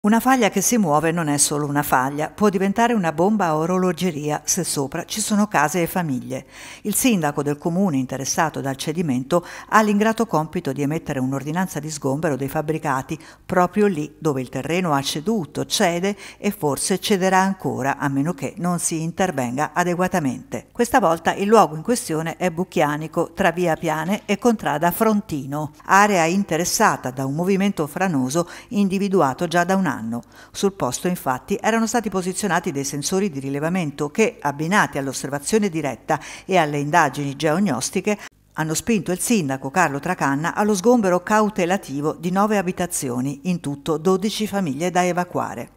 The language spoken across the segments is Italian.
Una faglia che si muove non è solo una faglia, può diventare una bomba a orologeria se sopra ci sono case e famiglie. Il sindaco del comune interessato dal cedimento ha l'ingrato compito di emettere un'ordinanza di sgombero dei fabbricati proprio lì dove il terreno ha ceduto, cede e forse cederà ancora a meno che non si intervenga adeguatamente. Questa volta il luogo in questione è Bucchianico, tra via Piane e contrada Frontino, area interessata da un movimento franoso individuato già da un anno. Sul posto infatti erano stati posizionati dei sensori di rilevamento che, abbinati all'osservazione diretta e alle indagini geognostiche, hanno spinto il sindaco Carlo Tracanna allo sgombero cautelativo di nove abitazioni, in tutto 12 famiglie da evacuare.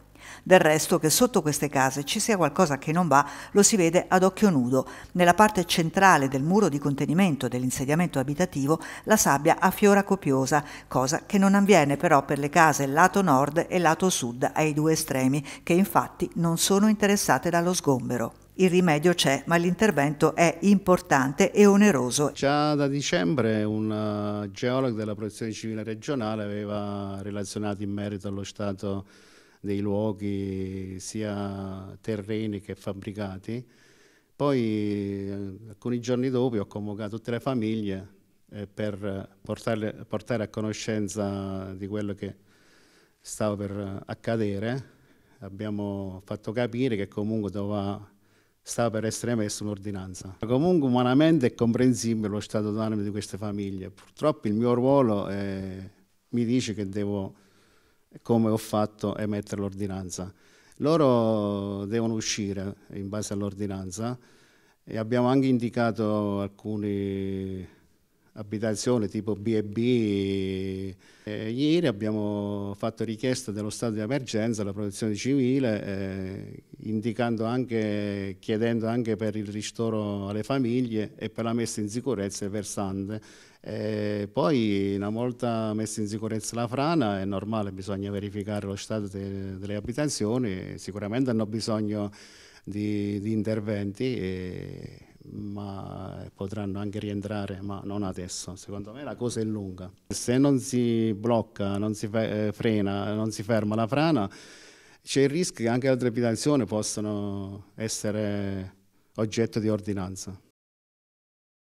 Del resto che sotto queste case ci sia qualcosa che non va lo si vede ad occhio nudo. Nella parte centrale del muro di contenimento dell'insediamento abitativo la sabbia affiora copiosa, cosa che non avviene però per le case lato nord e lato sud ai due estremi, che infatti non sono interessate dallo sgombero. Il rimedio c'è, ma l'intervento è importante e oneroso. Già da dicembre un eh, geologo della Protezione Civile regionale aveva relazionato in merito allo stato dei luoghi sia terreni che fabbricati. Poi eh, alcuni giorni dopo ho convocato tutte le famiglie eh, per portarle, portare a conoscenza di quello che stava per accadere. Abbiamo fatto capire che comunque doveva stava per essere emessa un'ordinanza. Comunque umanamente è comprensibile lo stato d'animo di queste famiglie. Purtroppo il mio ruolo eh, mi dice che devo come ho fatto emettere l'ordinanza. Loro devono uscire in base all'ordinanza e abbiamo anche indicato alcuni abitazione tipo B&B. ieri abbiamo fatto richiesta dello stato di emergenza alla protezione civile, eh, indicando anche, chiedendo anche per il ristoro alle famiglie e per la messa in sicurezza del versante. E poi una volta messa in sicurezza la frana è normale, bisogna verificare lo stato de, delle abitazioni, sicuramente hanno bisogno di, di interventi. E, ma potranno anche rientrare, ma non adesso. Secondo me la cosa è lunga. Se non si blocca, non si eh, frena, non si ferma la frana, c'è il rischio che anche altre abitazioni possano essere oggetto di ordinanza.